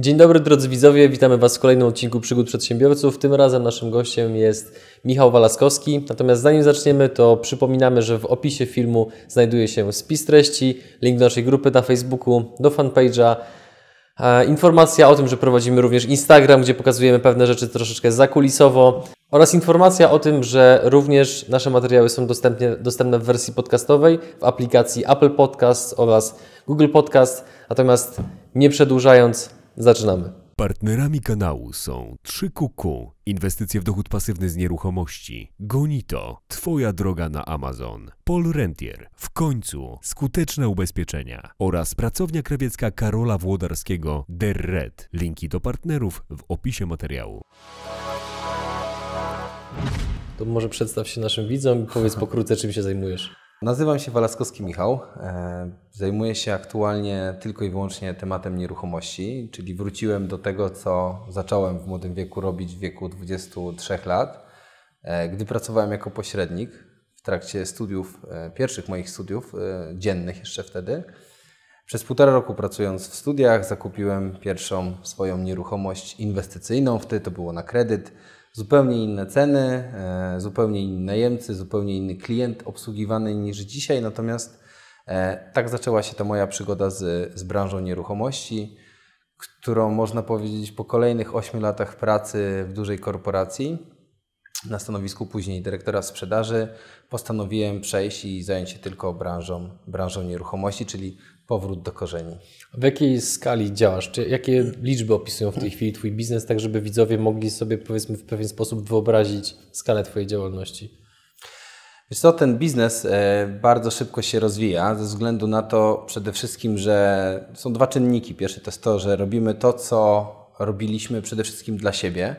Dzień dobry drodzy widzowie, witamy Was w kolejnym odcinku Przygód Przedsiębiorców. Tym razem naszym gościem jest Michał Walaskowski. Natomiast zanim zaczniemy, to przypominamy, że w opisie filmu znajduje się spis treści, link do naszej grupy na Facebooku, do fanpage'a, informacja o tym, że prowadzimy również Instagram, gdzie pokazujemy pewne rzeczy troszeczkę zakulisowo oraz informacja o tym, że również nasze materiały są dostępne, dostępne w wersji podcastowej w aplikacji Apple Podcast oraz Google Podcast. Natomiast nie przedłużając, Zaczynamy. Partnerami kanału są 3QQ, inwestycje w dochód pasywny z nieruchomości, Gonito, Twoja droga na Amazon, Paul Rentier, w końcu skuteczne ubezpieczenia oraz pracownia krawiecka Karola Włodarskiego, The Red. Linki do partnerów w opisie materiału. To może przedstaw się naszym widzom i powiedz pokrótce, czym się zajmujesz. Nazywam się Walaskowski Michał. E, zajmuję się aktualnie tylko i wyłącznie tematem nieruchomości, czyli wróciłem do tego, co zacząłem w młodym wieku robić w wieku 23 lat, e, gdy pracowałem jako pośrednik w trakcie studiów, e, pierwszych moich studiów dziennych jeszcze wtedy. Przez półtora roku pracując w studiach zakupiłem pierwszą swoją nieruchomość inwestycyjną, wtedy to było na kredyt. Zupełnie inne ceny, e, zupełnie inni najemcy, zupełnie inny klient obsługiwany niż dzisiaj. Natomiast e, tak zaczęła się ta moja przygoda z, z branżą nieruchomości, którą można powiedzieć po kolejnych 8 latach pracy w dużej korporacji na stanowisku później dyrektora sprzedaży postanowiłem przejść i zająć się tylko branżą, branżą nieruchomości, czyli powrót do korzeni. W jakiej skali działasz? Czy, jakie liczby opisują w tej chwili Twój biznes, tak żeby widzowie mogli sobie powiedzmy w pewien sposób wyobrazić skalę Twojej działalności? Wiesz co, ten biznes e, bardzo szybko się rozwija ze względu na to przede wszystkim, że są dwa czynniki. Pierwszy to jest to, że robimy to, co robiliśmy przede wszystkim dla siebie,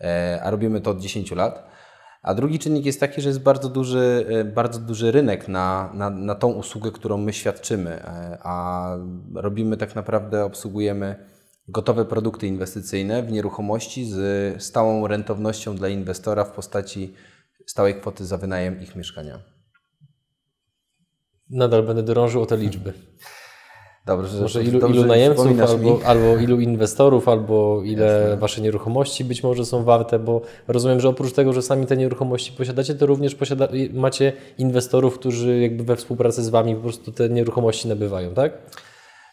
e, a robimy to od 10 lat. A drugi czynnik jest taki, że jest bardzo duży, e, bardzo duży rynek na, na, na tą usługę, którą my świadczymy, e, a robimy tak naprawdę, obsługujemy gotowe produkty inwestycyjne w nieruchomości z stałą rentownością dla inwestora w postaci stałej kwoty za wynajem ich mieszkania. Nadal będę drążył o te liczby. Dobrze, może ilu, dobrze ilu najemców, albo, albo, ilu inwestorów, albo ile Jasne. wasze nieruchomości być może są warte, bo rozumiem, że oprócz tego, że sami te nieruchomości posiadacie, to również posiada, macie inwestorów, którzy jakby we współpracy z wami po prostu te nieruchomości nabywają, tak?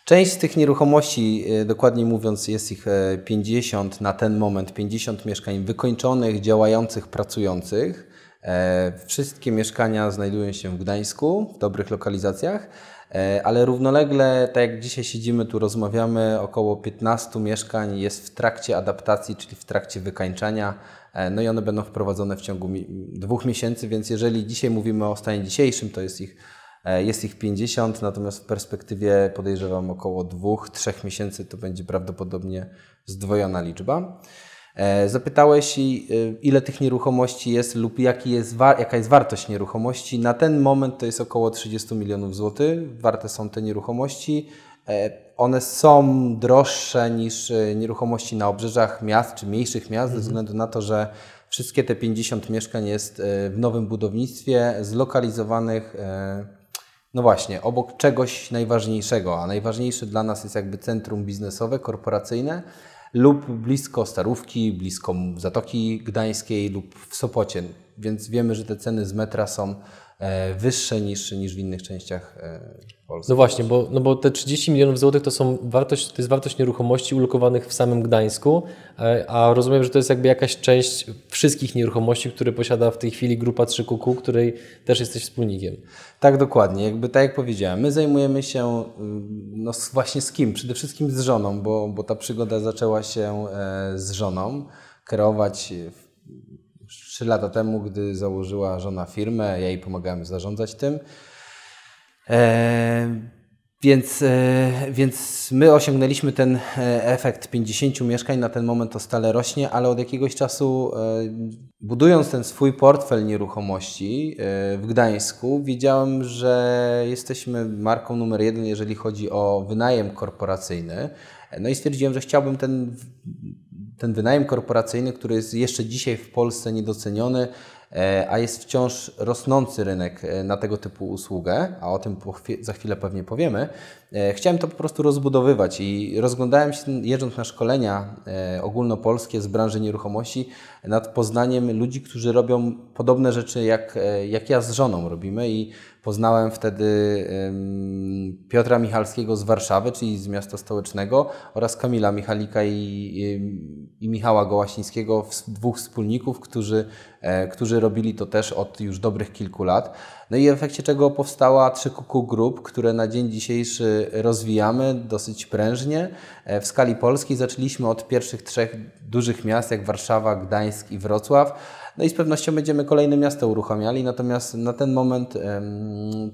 Część z tych nieruchomości, e, dokładnie mówiąc, jest ich 50 e, na ten moment, 50 mieszkań wykończonych, działających, pracujących. E, wszystkie mieszkania znajdują się w Gdańsku, w dobrych lokalizacjach. E, ale równolegle, tak jak dzisiaj siedzimy, tu rozmawiamy, około 15 mieszkań jest w trakcie adaptacji, czyli w trakcie wykańczania. E, no i one będą wprowadzone w ciągu dwóch miesięcy, więc jeżeli dzisiaj mówimy o stanie dzisiejszym, to jest ich, e, jest ich 50, natomiast w perspektywie podejrzewam około 2-3 miesięcy to będzie prawdopodobnie zdwojona liczba. E, zapytałeś, y, ile tych nieruchomości jest lub jaki jest, jaka jest wartość nieruchomości. Na ten moment to jest około 30 milionów złotych. Warte są te nieruchomości. E, one są droższe niż y, nieruchomości na obrzeżach miast czy mniejszych miast, mhm. ze względu na to, że wszystkie te 50 mieszkań jest y, w nowym budownictwie, zlokalizowanych, e, no właśnie, obok czegoś najważniejszego. A najważniejsze dla nas jest jakby centrum biznesowe, korporacyjne lub blisko Starówki, blisko Zatoki Gdańskiej lub w Sopocie. Więc wiemy, że te ceny z metra są E, wyższe niż, niż w innych częściach e, Polski. No właśnie, bo, no bo te 30 milionów złotych to, są wartość, to jest wartość nieruchomości ulokowanych w samym Gdańsku, e, a rozumiem, że to jest jakby jakaś część wszystkich nieruchomości, które posiada w tej chwili grupa 3QQ, której też jesteś wspólnikiem. Tak, dokładnie. Jakby tak jak powiedziałem, my zajmujemy się y, no, właśnie z kim? Przede wszystkim z żoną, bo, bo ta przygoda zaczęła się z żoną. Kierować w trzy lata temu, gdy założyła żona firmę, ja jej pomagałem zarządzać tym. E, więc, e, więc my osiągnęliśmy ten e, efekt 50 mieszkań, na ten moment to stale rośnie, ale od jakiegoś czasu, e, budując ten swój portfel nieruchomości w Gdańsku, wiedziałem, że jesteśmy marką numer jeden, jeżeli chodzi o wynajem korporacyjny. No i stwierdziłem, że chciałbym ten ten wynajem korporacyjny, który jest jeszcze dzisiaj w Polsce niedoceniony, e, a jest wciąż rosnący rynek e, na tego typu usługę, a o tym za chwilę pewnie powiemy, e, chciałem to po prostu rozbudowywać i rozglądałem się, jeżdżąc na szkolenia ogólnopolskie z branży nieruchomości, nad poznaniem ludzi, którzy robią podobne rzeczy jak, jak ja z żoną robimy i Poznałem wtedy Piotra Michalskiego z Warszawy, czyli z miasta stołecznego, oraz Kamila Michalika i, i Michała Gołasińskiego, dwóch wspólników, którzy, e, którzy robili to też od już dobrych kilku lat. No i w efekcie czego powstała 3QQ grup, które na dzień dzisiejszy rozwijamy dosyć prężnie. E, w skali Polski zaczęliśmy od pierwszych trzech dużych miast, jak Warszawa, Gdańsk i Wrocław. No i z pewnością będziemy kolejne miasto uruchamiali, natomiast na ten moment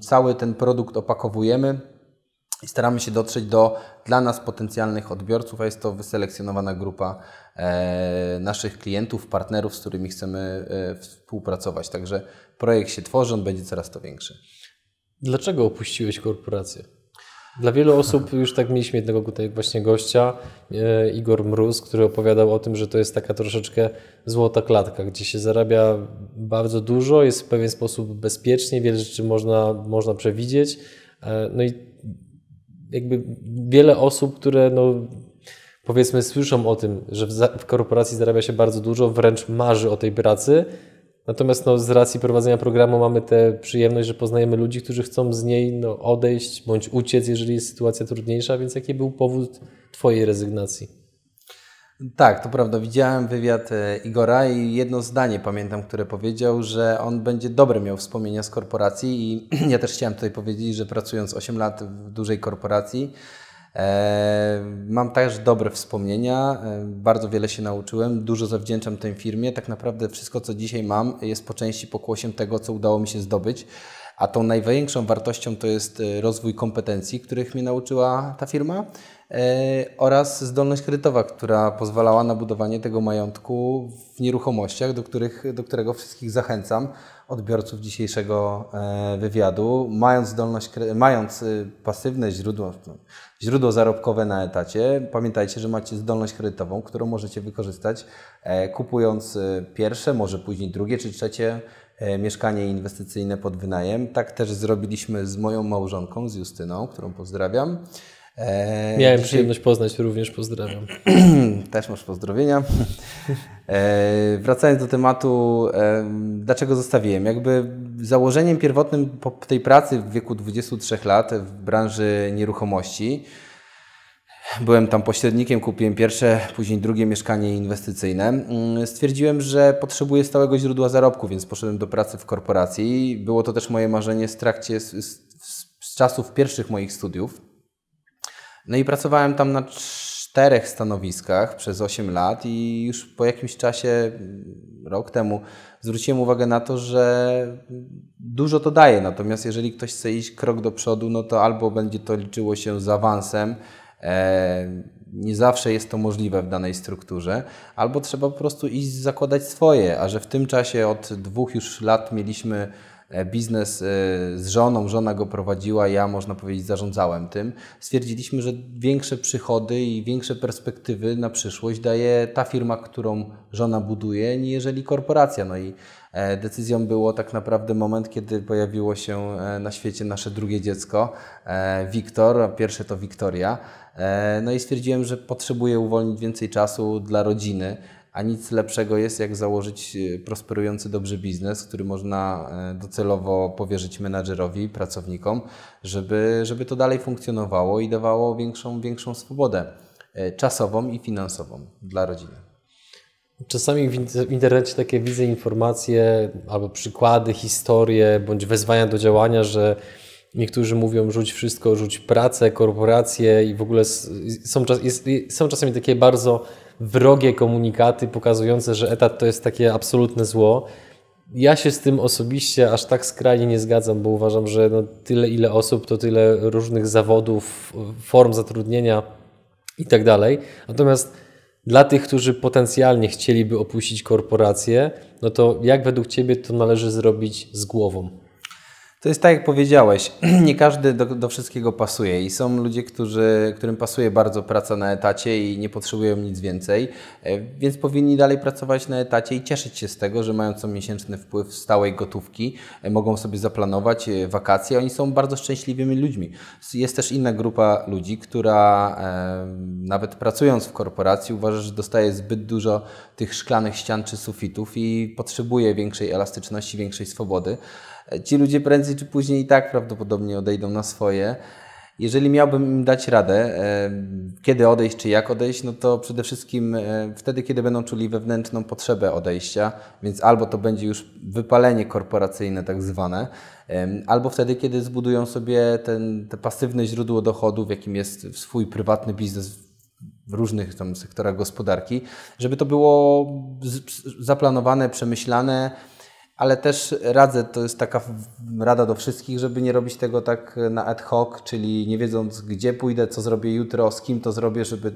cały ten produkt opakowujemy i staramy się dotrzeć do dla nas potencjalnych odbiorców, a jest to wyselekcjonowana grupa e, naszych klientów, partnerów, z którymi chcemy e, współpracować. Także projekt się tworzy, on będzie coraz to większy. Dlaczego opuściłeś korporację? Dla wielu osób już tak mieliśmy jednego tutaj właśnie gościa, e, Igor Mróz, który opowiadał o tym, że to jest taka troszeczkę złota klatka, gdzie się zarabia bardzo dużo, jest w pewien sposób bezpiecznie, wiele rzeczy można, można przewidzieć. E, no i jakby wiele osób, które no, powiedzmy słyszą o tym, że w korporacji zarabia się bardzo dużo, wręcz marzy o tej pracy, Natomiast no, z racji prowadzenia programu mamy tę przyjemność, że poznajemy ludzi, którzy chcą z niej no, odejść bądź uciec, jeżeli jest sytuacja trudniejsza, więc jaki był powód Twojej rezygnacji? Tak, to prawda. Widziałem wywiad e, Igora i jedno zdanie pamiętam, które powiedział, że on będzie dobre miał wspomnienia z korporacji i ja też chciałem tutaj powiedzieć, że pracując 8 lat w dużej korporacji, E, mam też dobre wspomnienia, e, bardzo wiele się nauczyłem, dużo zawdzięczam tej firmie. Tak naprawdę wszystko, co dzisiaj mam, jest po części pokłosiem tego, co udało mi się zdobyć. A tą największą wartością to jest e, rozwój kompetencji, których mnie nauczyła ta firma oraz zdolność kredytowa, która pozwalała na budowanie tego majątku w nieruchomościach, do, których, do którego wszystkich zachęcam odbiorców dzisiejszego e, wywiadu, mając, zdolność, mając y, pasywne źródło, źródło zarobkowe na etacie, pamiętajcie, że macie zdolność kredytową, którą możecie wykorzystać e, kupując y, pierwsze, może później drugie czy trzecie e, mieszkanie inwestycyjne pod wynajem. Tak też zrobiliśmy z moją małżonką, z Justyną, którą pozdrawiam. E, Miałem przyjemność poznać, również pozdrawiam. Też masz pozdrowienia. E, wracając do tematu, e, dlaczego zostawiłem? Jakby założeniem pierwotnym po tej pracy w wieku 23 lat w branży nieruchomości Byłem tam pośrednikiem, kupiłem pierwsze, później drugie mieszkanie inwestycyjne. Mm, stwierdziłem, że potrzebuję stałego źródła zarobku, więc poszedłem do pracy w korporacji. Było to też moje marzenie z trakcie, z, z, z czasów pierwszych moich studiów. No i pracowałem tam na czterech stanowiskach przez 8 lat i już po jakimś czasie, mm, rok temu, zwróciłem uwagę na to, że dużo to daje. Natomiast jeżeli ktoś chce iść krok do przodu, no to albo będzie to liczyło się z awansem, e, nie zawsze jest to możliwe w danej strukturze, albo trzeba po prostu iść zakładać swoje, a że w tym czasie od dwóch już lat mieliśmy E, biznes e, z żoną, żona go prowadziła, ja można powiedzieć zarządzałem tym. Stwierdziliśmy, że większe przychody i większe perspektywy na przyszłość daje ta firma, którą żona buduje, jeżeli korporacja. No i e, Decyzją było tak naprawdę moment, kiedy pojawiło się na świecie nasze drugie dziecko, Wiktor, a pierwsze to Wiktoria. No i stwierdziłem, że potrzebuję uwolnić więcej czasu dla rodziny a nic lepszego jest, jak założyć e, prosperujący dobrze biznes, który można e, docelowo powierzyć menadżerowi, pracownikom, żeby, żeby to dalej funkcjonowało i dawało większą, większą swobodę e, czasową i finansową dla rodziny. Czasami w internecie takie widzę informacje albo przykłady, historie bądź wezwania do działania, że niektórzy mówią rzuć wszystko, rzuć pracę, korporacje i w ogóle są, czas, jest, są czasami takie bardzo wrogie komunikaty pokazujące, że etat to jest takie absolutne zło. Ja się z tym osobiście aż tak skrajnie nie zgadzam, bo uważam, że no tyle ile osób, to tyle różnych zawodów, form zatrudnienia i tak dalej. Natomiast dla tych, którzy potencjalnie chcieliby opuścić korporację, no to jak według Ciebie to należy zrobić z głową? To jest tak, jak powiedziałeś, nie każdy do, do, wszystkiego pasuje i są ludzie, którzy, którym pasuje bardzo praca na etacie i nie potrzebują nic więcej, e, więc powinni dalej pracować na etacie i cieszyć się z tego, że mają co miesięczny wpływ stałej gotówki, e, mogą sobie zaplanować e, wakacje. Oni są bardzo szczęśliwymi ludźmi. Jest też inna grupa ludzi, która nawet pracując w korporacji uważa, że dostaje zbyt dużo tych szklanych ścian czy sufitów i potrzebuje większej elastyczności, większej swobody. Ci ludzie prędzej czy później i tak prawdopodobnie odejdą na swoje. Jeżeli miałbym im dać radę, e, kiedy odejść czy jak odejść, no to przede wszystkim e, wtedy, kiedy będą czuli wewnętrzną potrzebę odejścia, więc albo to będzie już wypalenie korporacyjne, tak zwane, albo wtedy, kiedy zbudują sobie ten, te pasywne źródło dochodów, jakim jest swój prywatny biznes w różnych tam sektorach gospodarki, żeby to było zaplanowane, przemyślane ale też radzę, to jest taka rada do wszystkich, żeby nie robić tego tak na ad hoc, czyli nie wiedząc gdzie pójdę, co zrobię jutro, z kim to zrobię, żeby,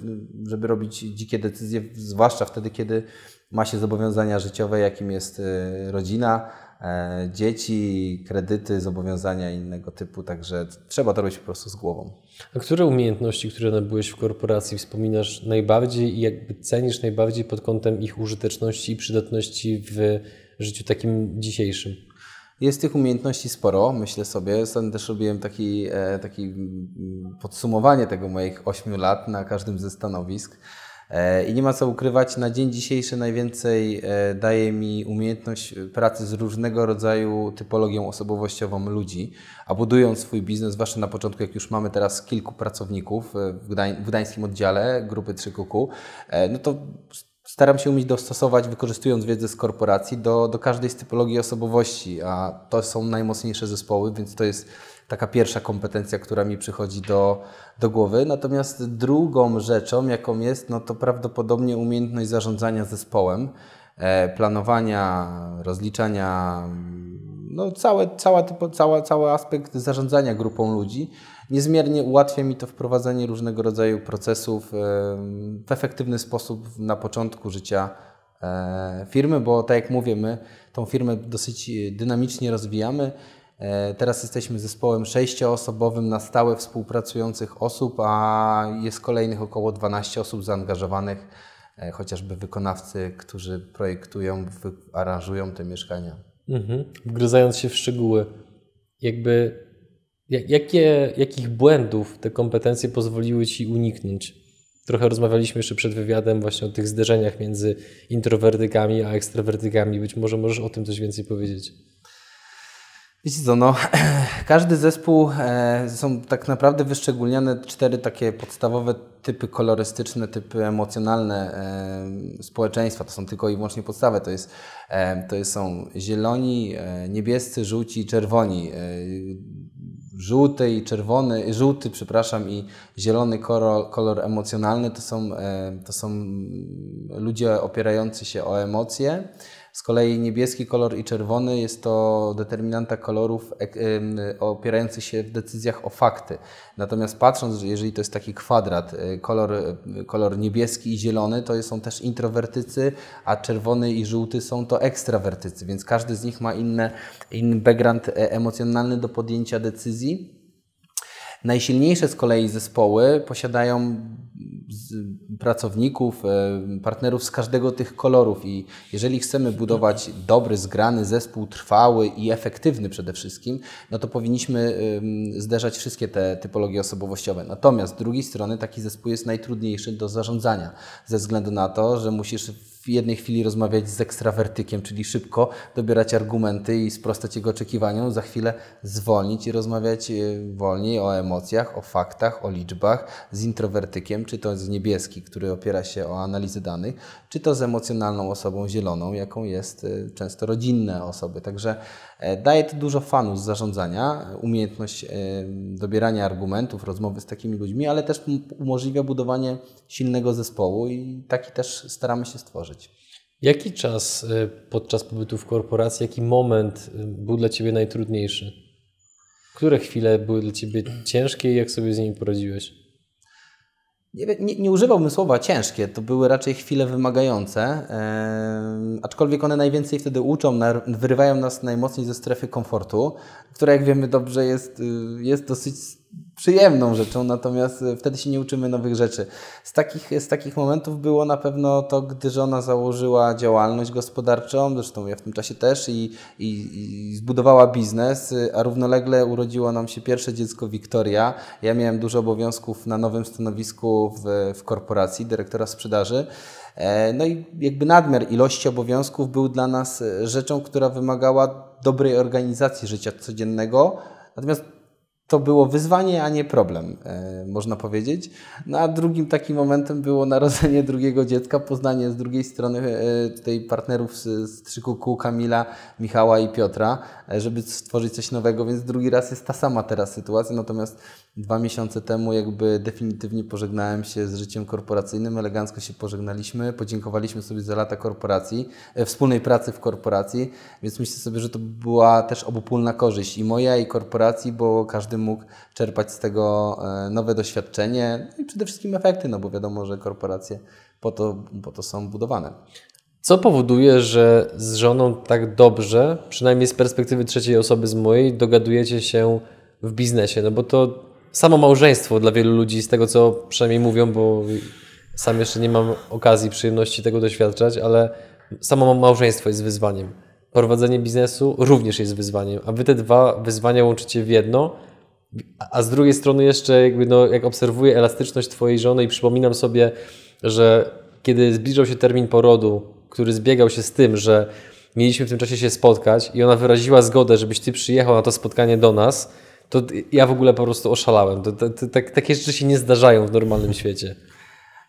żeby robić dzikie decyzje, zwłaszcza wtedy, kiedy ma się zobowiązania życiowe, jakim jest y, rodzina, e, dzieci, kredyty, zobowiązania innego typu, także trzeba to robić po prostu z głową. A które umiejętności, które nabyłeś w korporacji, wspominasz najbardziej i jakby cenisz najbardziej pod kątem ich użyteczności i przydatności w życiu takim dzisiejszym? Jest tych umiejętności sporo, myślę sobie. Stąd też robiłem taki, e, taki mm, podsumowanie tego moich 8 lat na każdym ze stanowisk. E, I nie ma co ukrywać, na dzień dzisiejszy najwięcej e, daje mi umiejętność pracy z różnego rodzaju typologią osobowościową ludzi, a budując swój biznes, zwłaszcza na początku, jak już mamy teraz kilku pracowników w, gdańskim oddziale grupy 3 no to staram się umieć dostosować, wykorzystując wiedzę z korporacji, do, do każdej z typologii osobowości, a to są najmocniejsze zespoły, więc to jest taka pierwsza kompetencja, która mi przychodzi do, do głowy. Natomiast drugą rzeczą, jaką jest, no to prawdopodobnie umiejętność zarządzania zespołem, e, planowania, rozliczania, no całe, cała, cała, cały aspekt zarządzania grupą ludzi. Niezmiernie ułatwia mi to wprowadzenie różnego rodzaju procesów w efektywny sposób na początku życia e, firmy, bo tak jak mówię, my tą firmę dosyć e, dynamicznie rozwijamy. E, teraz jesteśmy zespołem sześcioosobowym na stałe współpracujących osób, a jest kolejnych około 12 osób zaangażowanych, chociażby wykonawcy, którzy projektują, aranżują te mieszkania. Mhm. Wgryzając się w szczegóły, jakby Jakie, jakich błędów te kompetencje pozwoliły ci uniknąć? Trochę rozmawialiśmy jeszcze przed wywiadem właśnie o tych zderzeniach między introwertykami a ekstrawertykami. Być może możesz o tym coś więcej powiedzieć. Wiecie co, no, każdy zespół, e, są tak naprawdę wyszczególnione cztery takie podstawowe typy kolorystyczne, typy emocjonalne e, społeczeństwa. To są tylko i wyłącznie podstawy. To, jest, e, to jest, są zieloni, e, niebiescy, żółci, czerwoni e, żółty i czerwony, żółty, przepraszam, i zielony kolor, kolor emocjonalny to są, e, to są ludzie opierający się o emocje. Z kolei niebieski kolor i czerwony jest to determinanta kolorów opierający się w decyzjach o fakty. Natomiast patrząc, jeżeli to jest taki kwadrat, e, kolor, e, kolor niebieski i zielony to są też introwertycy, a czerwony i żółty są to ekstrawertycy, więc każdy z nich ma inne, inny background e, emocjonalny do podjęcia decyzji. Najsilniejsze z kolei zespoły posiadają pracowników, e, partnerów z każdego tych kolorów i jeżeli chcemy budować dobry, zgrany zespół, trwały i efektywny przede wszystkim, no to powinniśmy zderzać wszystkie te typologie osobowościowe. Natomiast z drugiej strony taki zespół jest najtrudniejszy do zarządzania ze względu na to, że musisz w jednej chwili rozmawiać z ekstrawertykiem, czyli szybko dobierać argumenty i sprostać jego oczekiwaniom, za chwilę zwolnić i rozmawiać e, wolniej o emocjach, o faktach, o liczbach z introwertykiem, czy to z niebieski, który opiera się o analizy danych, czy to z emocjonalną osobą zieloną, jaką jest e, często rodzinne osoby. Także E, daje to dużo fanu z zarządzania, umiejętność e, dobierania argumentów, rozmowy z takimi ludźmi, ale też umożliwia budowanie silnego zespołu i taki też staramy się stworzyć. Jaki czas e, podczas pobytu w korporacji, jaki moment był dla Ciebie najtrudniejszy? Które chwile były dla Ciebie ciężkie i jak sobie z nimi poradziłeś? Nie, nie, nie, używałbym słowa ciężkie, to były raczej chwile wymagające, e, aczkolwiek one najwięcej wtedy uczą, na, wyrywają nas najmocniej ze strefy komfortu, która jak wiemy dobrze jest, y, jest dosyć przyjemną rzeczą, natomiast e, wtedy się nie uczymy nowych rzeczy. Z takich, z takich momentów było na pewno to, gdy żona założyła działalność gospodarczą, zresztą ja w tym czasie też, i, i, i zbudowała biznes, e, a równolegle urodziło nam się pierwsze dziecko Wiktoria. Ja miałem dużo obowiązków na nowym stanowisku w, w korporacji dyrektora sprzedaży. E, no i jakby nadmiar ilości obowiązków był dla nas rzeczą, która wymagała dobrej organizacji życia codziennego. Natomiast to było wyzwanie, a nie problem, e, można powiedzieć. No a drugim takim momentem było narodzenie drugiego dziecka, poznanie z drugiej strony e, tutaj partnerów z, z trzyku kół Kamila, Michała i Piotra, e, żeby stworzyć coś nowego, więc drugi raz jest ta sama teraz sytuacja, natomiast dwa miesiące temu jakby definitywnie pożegnałem się z życiem korporacyjnym, elegancko się pożegnaliśmy, podziękowaliśmy sobie za lata korporacji, wspólnej pracy w korporacji, więc myślę sobie, że to była też obopólna korzyść i moja i korporacji, bo każdy mógł czerpać z tego e, nowe doświadczenie no i przede wszystkim efekty, no bo wiadomo, że korporacje po to, po to są budowane. Co powoduje, że z żoną tak dobrze, przynajmniej z perspektywy trzeciej osoby z mojej, dogadujecie się w biznesie? No bo to samo małżeństwo dla wielu ludzi, z tego co przynajmniej mówią, bo sam jeszcze nie mam okazji, przyjemności tego doświadczać, ale samo małżeństwo jest wyzwaniem. Prowadzenie biznesu również jest wyzwaniem, a wy te dwa wyzwania łączycie w jedno a z drugiej strony jeszcze jakby no, jak obserwuję elastyczność Twojej żony i przypominam sobie, że kiedy zbliżał się termin porodu, który zbiegał się z tym, że mieliśmy w tym czasie się spotkać i ona wyraziła zgodę, żebyś Ty przyjechał na to spotkanie do nas, to ja w ogóle po prostu oszalałem. To, to, to, tak, takie rzeczy się nie zdarzają w normalnym świecie.